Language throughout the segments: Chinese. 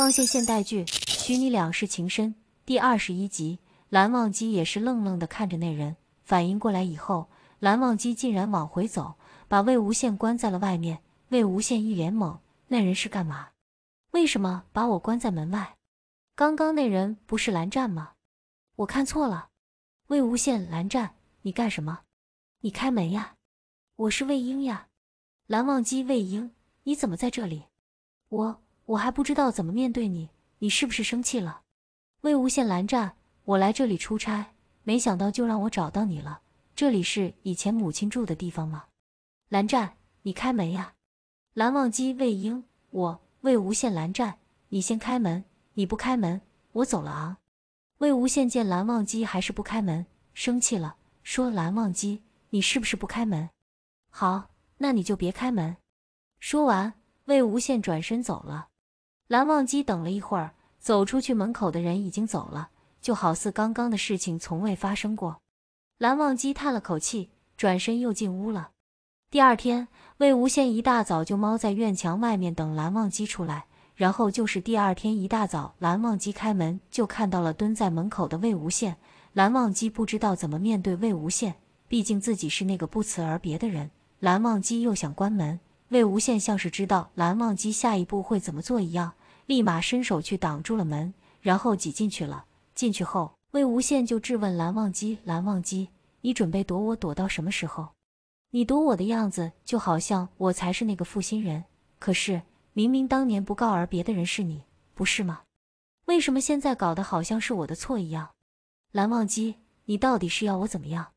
忘羡现代剧《许你两世情深》第二十一集，蓝忘机也是愣愣的看着那人，反应过来以后，蓝忘机竟然往回走，把魏无羡关在了外面。魏无羡一脸懵，那人是干嘛？为什么把我关在门外？刚刚那人不是蓝湛吗？我看错了。魏无羡，蓝湛，你干什么？你开门呀！我是魏婴呀！蓝忘机，魏婴，你怎么在这里？我。我还不知道怎么面对你，你是不是生气了？魏无羡、蓝湛，我来这里出差，没想到就让我找到你了。这里是以前母亲住的地方吗？蓝湛，你开门呀！蓝忘机、魏婴，我魏无羡、蓝湛，你先开门，你不开门，我走了啊！魏无羡见蓝忘机还是不开门，生气了，说：“蓝忘机，你是不是不开门？好，那你就别开门。”说完，魏无羡转身走了。蓝忘机等了一会儿，走出去门口的人已经走了，就好似刚刚的事情从未发生过。蓝忘机叹了口气，转身又进屋了。第二天，魏无羡一大早就猫在院墙外面等蓝忘机出来，然后就是第二天一大早，蓝忘机开门就看到了蹲在门口的魏无羡。蓝忘机不知道怎么面对魏无羡，毕竟自己是那个不辞而别的人。蓝忘机又想关门，魏无羡像是知道蓝忘机下一步会怎么做一样。立马伸手去挡住了门，然后挤进去了。进去后，魏无羡就质问蓝忘机：“蓝忘机，你准备躲我躲到什么时候？你躲我的样子，就好像我才是那个负心人。可是，明明当年不告而别的人是你，不是吗？为什么现在搞得好像是我的错一样？蓝忘机，你到底是要我怎么样？”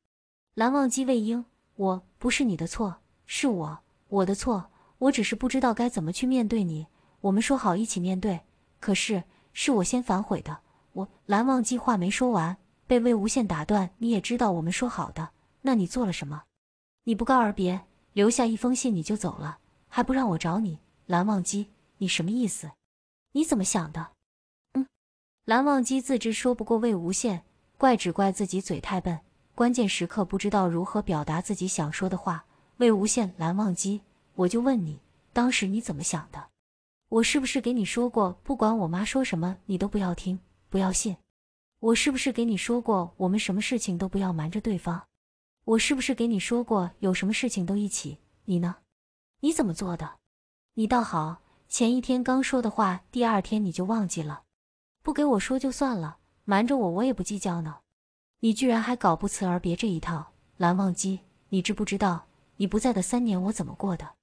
蓝忘机，魏婴，我不是你的错，是我，我的错，我只是不知道该怎么去面对你。我们说好一起面对，可是是我先反悔的。我蓝忘机话没说完，被魏无羡打断。你也知道我们说好的，那你做了什么？你不告而别，留下一封信你就走了，还不让我找你。蓝忘机，你什么意思？你怎么想的？嗯，蓝忘机自知说不过魏无羡，怪只怪自己嘴太笨，关键时刻不知道如何表达自己想说的话。魏无羡，蓝忘机，我就问你，当时你怎么想的？我是不是给你说过，不管我妈说什么，你都不要听，不要信？我是不是给你说过，我们什么事情都不要瞒着对方？我是不是给你说过，有什么事情都一起？你呢？你怎么做的？你倒好，前一天刚说的话，第二天你就忘记了。不给我说就算了，瞒着我我也不计较呢。你居然还搞不辞而别这一套，蓝忘机，你知不知道你不在的三年我怎么过的？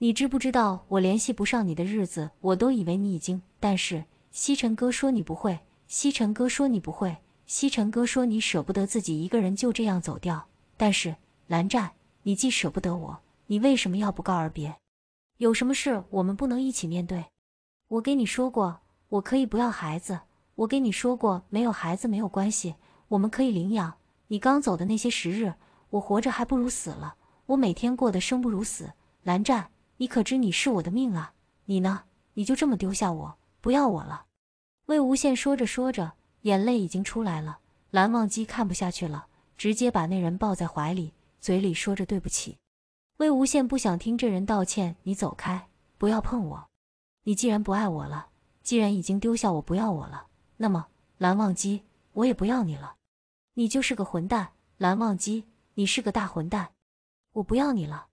你知不知道，我联系不上你的日子，我都以为你已经……但是西尘哥说你不会，西尘哥说你不会，西尘哥说你舍不得自己一个人就这样走掉。但是蓝湛，你既舍不得我，你为什么要不告而别？有什么事我们不能一起面对？我给你说过，我可以不要孩子。我给你说过，没有孩子没有关系，我们可以领养。你刚走的那些时日，我活着还不如死了，我每天过得生不如死。蓝湛。你可知你是我的命啊？你呢？你就这么丢下我，不要我了？魏无羡说着说着，眼泪已经出来了。蓝忘机看不下去了，直接把那人抱在怀里，嘴里说着对不起。魏无羡不想听这人道歉，你走开，不要碰我！你既然不爱我了，既然已经丢下我不要我了，那么蓝忘机，我也不要你了。你就是个混蛋，蓝忘机，你是个大混蛋！我不要你了。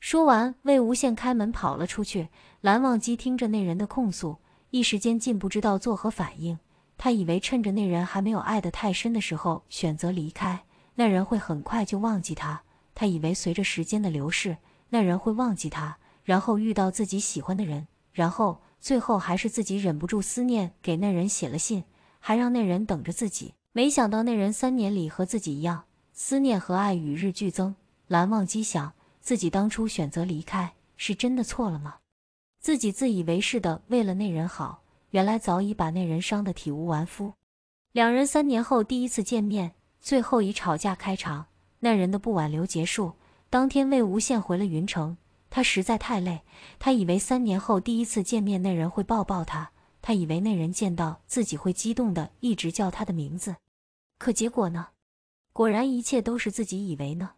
说完，魏无羡开门跑了出去。蓝忘机听着那人的控诉，一时间竟不知道作何反应。他以为趁着那人还没有爱得太深的时候选择离开，那人会很快就忘记他。他以为随着时间的流逝，那人会忘记他，然后遇到自己喜欢的人，然后最后还是自己忍不住思念，给那人写了信，还让那人等着自己。没想到那人三年里和自己一样，思念和爱与日俱增。蓝忘机想。自己当初选择离开，是真的错了吗？自己自以为是的为了那人好，原来早已把那人伤得体无完肤。两人三年后第一次见面，最后以吵架开场，那人的不挽留结束。当天，魏无羡回了云城，他实在太累。他以为三年后第一次见面，那人会抱抱他，他以为那人见到自己会激动的一直叫他的名字，可结果呢？果然，一切都是自己以为呢。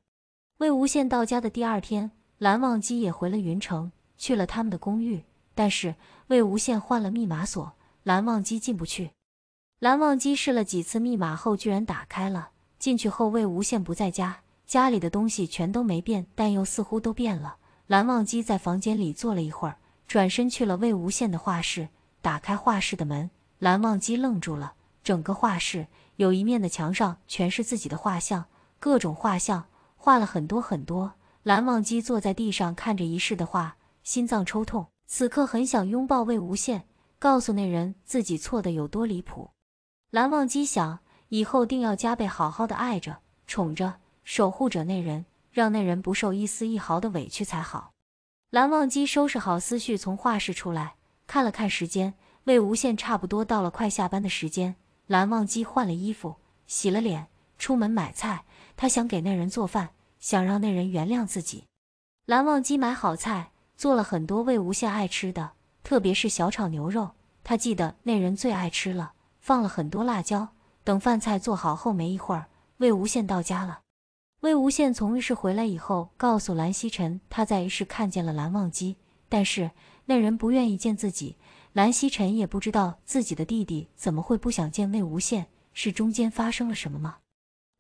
魏无羡到家的第二天，蓝忘机也回了云城，去了他们的公寓。但是魏无羡换了密码锁，蓝忘机进不去。蓝忘机试了几次密码后，居然打开了。进去后，魏无羡不在家，家里的东西全都没变，但又似乎都变了。蓝忘机在房间里坐了一会儿，转身去了魏无羡的画室，打开画室的门，蓝忘机愣住了：整个画室有一面的墙上全是自己的画像，各种画像。画了很多很多，蓝忘机坐在地上看着一室的画，心脏抽痛。此刻很想拥抱魏无羡，告诉那人自己错的有多离谱。蓝忘机想，以后定要加倍好好的爱着、宠着、守护着那人，让那人不受一丝一毫的委屈才好。蓝忘机收拾好思绪，从画室出来，看了看时间，魏无羡差不多到了快下班的时间。蓝忘机换了衣服，洗了脸，出门买菜。他想给那人做饭，想让那人原谅自己。蓝忘机买好菜，做了很多魏无羡爱吃的，特别是小炒牛肉。他记得那人最爱吃了，放了很多辣椒。等饭菜做好后，没一会儿，魏无羡到家了。魏无羡从浴室回来以后，告诉蓝曦臣，他在浴室看见了蓝忘机，但是那人不愿意见自己。蓝曦臣也不知道自己的弟弟怎么会不想见魏无羡，是中间发生了什么吗？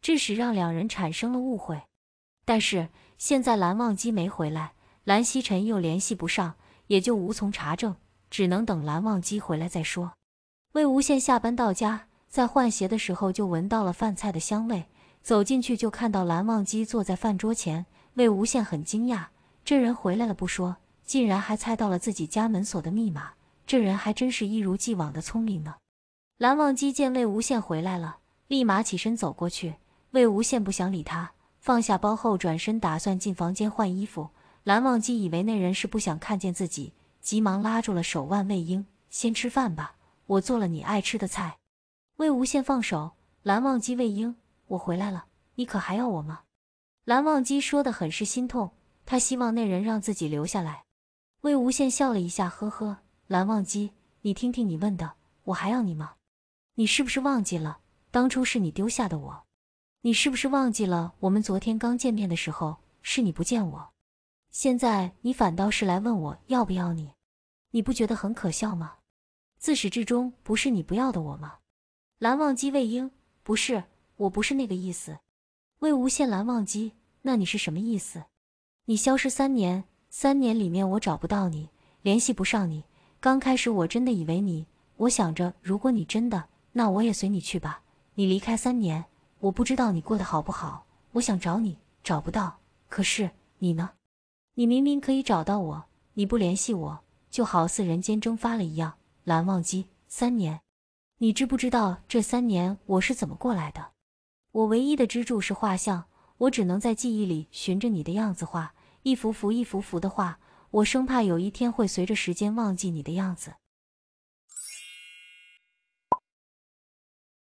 致使让两人产生了误会，但是现在蓝忘机没回来，蓝曦臣又联系不上，也就无从查证，只能等蓝忘机回来再说。魏无羡下班到家，在换鞋的时候就闻到了饭菜的香味，走进去就看到蓝忘机坐在饭桌前。魏无羡很惊讶，这人回来了不说，竟然还猜到了自己家门锁的密码，这人还真是一如既往的聪明呢。蓝忘机见魏无羡回来了，立马起身走过去。魏无羡不想理他，放下包后转身打算进房间换衣服。蓝忘机以为那人是不想看见自己，急忙拉住了手腕。魏婴，先吃饭吧，我做了你爱吃的菜。魏无羡放手。蓝忘机，魏婴，我回来了，你可还要我吗？蓝忘机说的很是心痛，他希望那人让自己留下来。魏无羡笑了一下，呵呵。蓝忘机，你听听你问的，我还要你吗？你是不是忘记了，当初是你丢下的我？你是不是忘记了？我们昨天刚见面的时候，是你不见我，现在你反倒是来问我要不要你，你不觉得很可笑吗？自始至终不是你不要的我吗？蓝忘机，魏婴，不是，我不是那个意思。魏无羡，蓝忘机，那你是什么意思？你消失三年，三年里面我找不到你，联系不上你。刚开始我真的以为你，我想着如果你真的，那我也随你去吧。你离开三年。我不知道你过得好不好，我想找你，找不到。可是你呢？你明明可以找到我，你不联系我，就好似人间蒸发了一样。蓝忘机，三年，你知不知道这三年我是怎么过来的？我唯一的支柱是画像，我只能在记忆里寻着你的样子画一幅幅一幅幅的画，我生怕有一天会随着时间忘记你的样子。